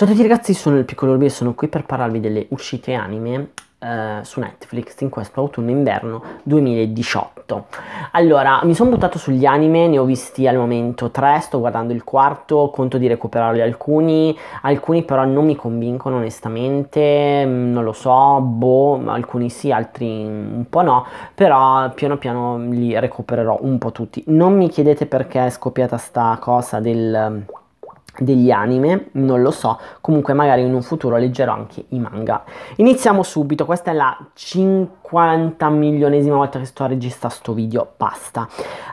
Ciao a tutti ragazzi, sono il piccolo Rubi e sono qui per parlarvi delle uscite anime eh, su Netflix in questo autunno-inverno 2018. Allora, mi sono buttato sugli anime, ne ho visti al momento tre, sto guardando il quarto, conto di recuperarli alcuni, alcuni però non mi convincono onestamente, mm, non lo so, boh, alcuni sì, altri un po' no, però piano piano li recupererò un po' tutti. Non mi chiedete perché è scoppiata sta cosa del degli anime, non lo so, comunque magari in un futuro leggerò anche i manga. Iniziamo subito, questa è la 5 50 milionesima volta che sto a registrare sto video, basta.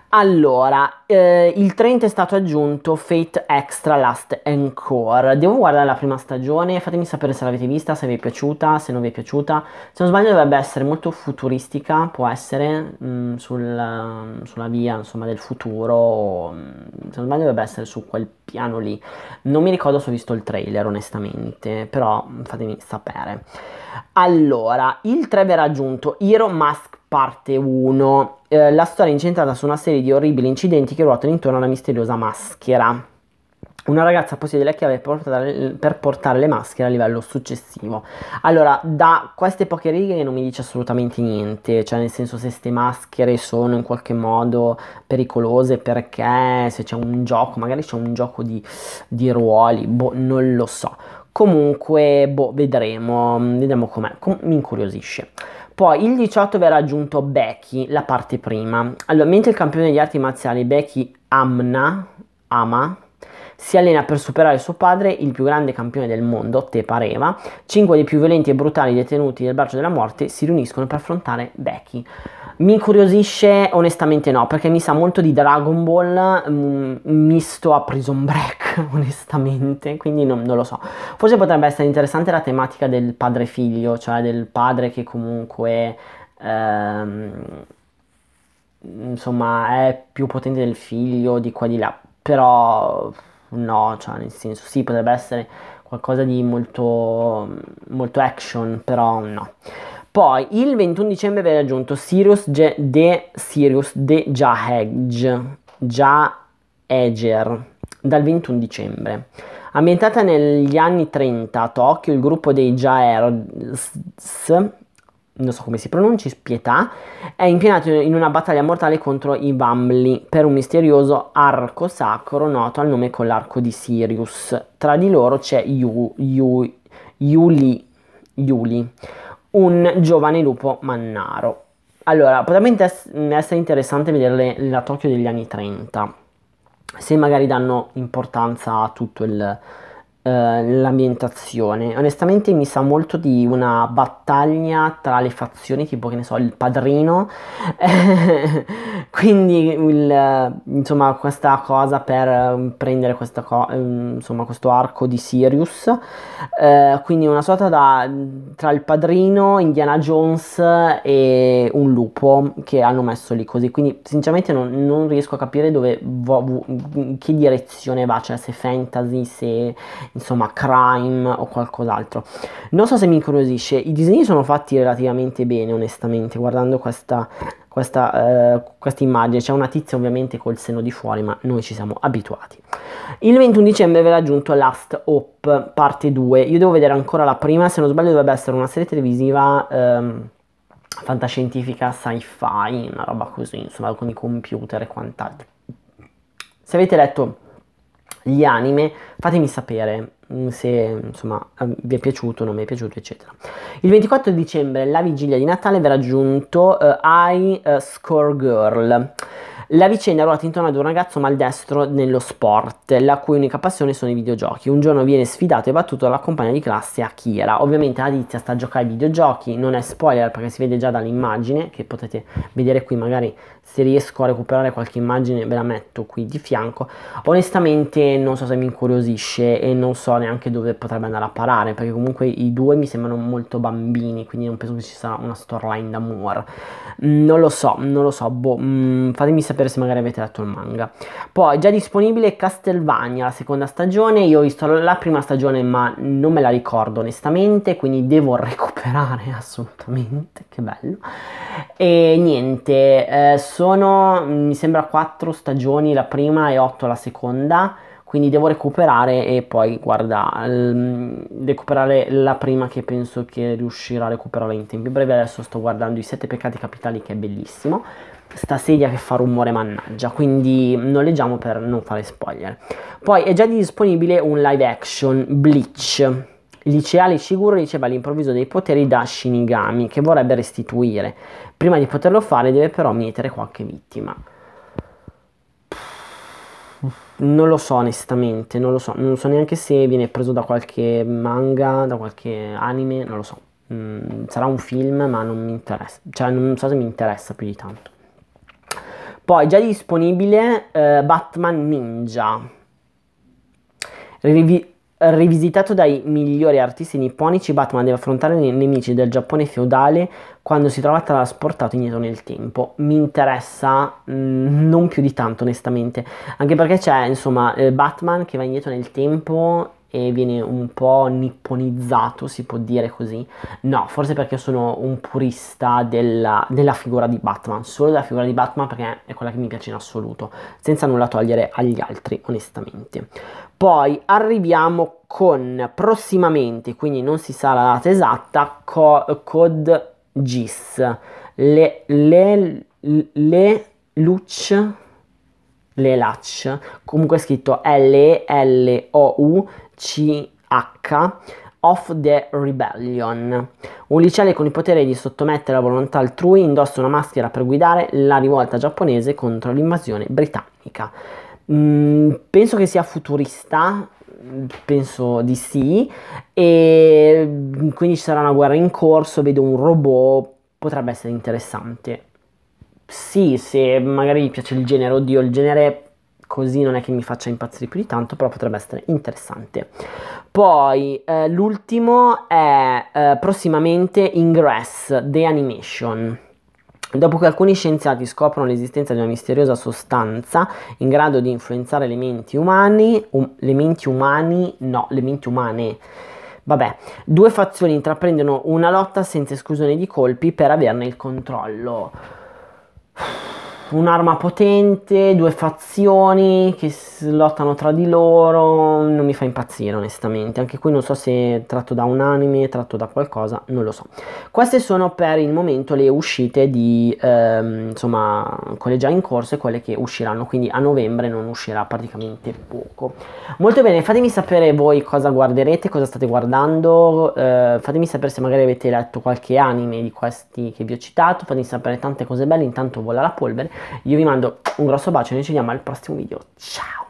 Allora, eh, il 30 è stato aggiunto Fate Extra Last Encore. Devo guardare la prima stagione, fatemi sapere se l'avete vista, se vi è piaciuta, se non vi è piaciuta. Se non sbaglio dovrebbe essere molto futuristica, può essere mh, mm, sul, sulla via insomma, del futuro, mm, se non sbaglio dovrebbe essere su quel piano lì. Non mi ricordo se ho visto il trailer onestamente, però mm, fatemi sapere. Allora, il 3 verrà aggiunto appunto Iron Mask parte 1, eh, la storia è incentrata su una serie di orribili incidenti che ruotano intorno a una misteriosa maschera. Una ragazza possiede la chiave per portare, per portare le maschere a livello successivo. Allora, da queste poche righe non mi dice assolutamente niente, cioè nel senso se queste maschere sono in qualche modo pericolose perché se c'è un gioco, magari c'è un gioco di, di ruoli, boh, non lo so. Comunque, boh, vedremo, vedremo com'è, Com- mi incuriosisce. Poi il 18 verrà aggiunto Becky, la parte prima. Allora, mentre il campione di arti marziali Becky Amna, Ama, si allena per superare suo padre, il più grande campione del mondo, te pareva, Cinque dei più violenti e brutali detenuti del braccio della morte si riuniscono per affrontare Becky. Mi incuriosisce onestamente no, perché mi sa molto di Dragon Ball um, misto a Prison Break, onestamente, quindi non, non, lo so. Forse potrebbe essere interessante la tematica del padre-figlio, cioè del padre che comunque... Ehm, insomma è più potente del figlio di qua di là però no cioè nel senso sì potrebbe essere qualcosa di molto molto action però no poi il 21 dicembre viene aggiunto Sirius Ge- De Sirius De Jaheg, Jaeger dal 21 dicembre. Ambientata negli anni 30 a Tokyo, il gruppo dei Jaeros non so come si pronunci, Pietà, è impiegato in una battaglia mortale contro i Bambli per un misterioso arco sacro noto al nome con l'arco di Sirius. Tra di loro c'è Yuli, Yuli, un giovane lupo mannaro. Allora, potrebbe mm, essere interessante vederle la Tokyo degli anni 30, se magari danno importanza a tutto il, eh, l'ambientazione. Onestamente mi sa molto di una battaglia tra le fazioni, tipo che ne so, il padrino. Quindi il, insomma questa cosa per mm, prendere questa co- mm, insomma, questo arco di Sirius. Eh, quindi una sorta da, tra il padrino, Indiana Jones e un lupo che hanno messo lì così. Quindi sinceramente non, non riesco a capire dove vo- che direzione va, cioè se fantasy, se insomma crime o qualcos'altro. Non so se mi incuriosisce, i disegni sono fatti relativamente bene onestamente guardando questa, questa, eh, questa immagine, c'è una tizia ovviamente col seno di fuori ma noi ci siamo abituati. Il 21 dicembre verrà aggiunto Last Hope parte 2, io devo vedere ancora la prima, se non sbaglio dovrebbe essere una serie televisiva... Ehm, fantascientifica sci-fi, una roba così, insomma, con i computer e quant'altro. Se avete letto gli anime, fatemi sapere mm, se insomma eh, vi è piaciuto, o non mi è piaciuto, eccetera. Il 24 dicembre, la vigilia di Natale, verrà giunto uh, eh, I uh, eh, Score Girl. La vicenda è ruota intorno ad un ragazzo maldestro nello sport, la cui unica passione sono i videogiochi. Un giorno viene sfidato e battuto dalla compagna di classe Akira. Ovviamente la tizia sta a giocare ai videogiochi, non è spoiler perché si vede già dall'immagine, che potete vedere qui magari se riesco a recuperare qualche immagine ve la metto qui di fianco. Onestamente non so se mi incuriosisce e non so neanche dove potrebbe andare a parare, perché comunque i due mi sembrano molto bambini, quindi non penso che ci sarà una storyline d'amore. Mm, non lo so, non lo so, boh, mm, fatemi sapere sapere se magari avete letto il manga. Poi già disponibile Castlevania, la seconda stagione, io ho visto la prima stagione ma non me la ricordo onestamente, quindi devo recuperare assolutamente, che bello. E niente, eh, sono mi sembra quattro stagioni la prima e otto la seconda quindi devo recuperare e poi guarda recuperare la prima che penso che riuscirà a recuperare in tempi brevi adesso sto guardando i sette peccati capitali che è bellissimo sta sedia che fa rumore mannaggia, quindi non leggiamo per non fare spoiler. Poi è già disponibile un live action Bleach. Liceale Shiguro riceve all'improvviso dei poteri da Shinigami che vorrebbe restituire. Prima di poterlo fare deve però mietere qualche vittima. Non lo so onestamente, non lo so, non so neanche se viene preso da qualche manga, da qualche anime, non lo so. Mm, sarà un film ma non mi interessa, cioè non so se mi interessa più di tanto. Poi già disponibile eh, Batman Ninja, Rivi- rivisitato dai migliori artisti nipponici, Batman deve affrontare i nemici del Giappone feudale quando si trova trasportato indietro nel tempo. Mi interessa mh, mm, non più di tanto, onestamente, anche perché c'è, insomma, eh, Batman che va indietro nel tempo e viene un po' nipponizzato, si può dire così. No, forse perché sono un purista della, della, figura di Batman, solo della figura di Batman perché è quella che mi piace in assoluto, senza nulla togliere agli altri, onestamente. Poi arriviamo con prossimamente, quindi non si sa la data esatta, co- Code GIS, le, le, le, le Luce le Lelach, comunque è scritto L-E-L-O-U-C-H, of the Rebellion. Un liceale con il potere di sottomettere la volontà altrui indossa una maschera per guidare la rivolta giapponese contro l'invasione britannica. Mm, penso che sia futurista, penso di sì, e quindi ci sarà una guerra in corso, vedo un robot, potrebbe essere interessante sì, se magari mi piace il genere, oddio, il genere così non è che mi faccia impazzire più di tanto, però potrebbe essere interessante. Poi eh, l'ultimo è eh, prossimamente Ingress, The Animation. Dopo che alcuni scienziati scoprono l'esistenza di una misteriosa sostanza in grado di influenzare le menti umane, um, le menti umani, no, le menti umane. Vabbè, due fazioni intraprendono una lotta senza esclusione di colpi per averne il controllo un'arma potente, due fazioni che lottano tra di loro, non mi fa impazzire onestamente, anche qui non so se è tratto da un anime, tratto da qualcosa, non lo so. Queste sono per il momento le uscite di, ehm, insomma, quelle già in corso e quelle che usciranno, quindi a novembre non uscirà praticamente poco. Molto bene, fatemi sapere voi cosa guarderete, cosa state guardando, eh, fatemi sapere se magari avete letto qualche anime di questi che vi ho citato, fatemi sapere tante cose belle, intanto vola la polvere io vi mando un grosso bacio e noi ci vediamo al prossimo video. Ciao!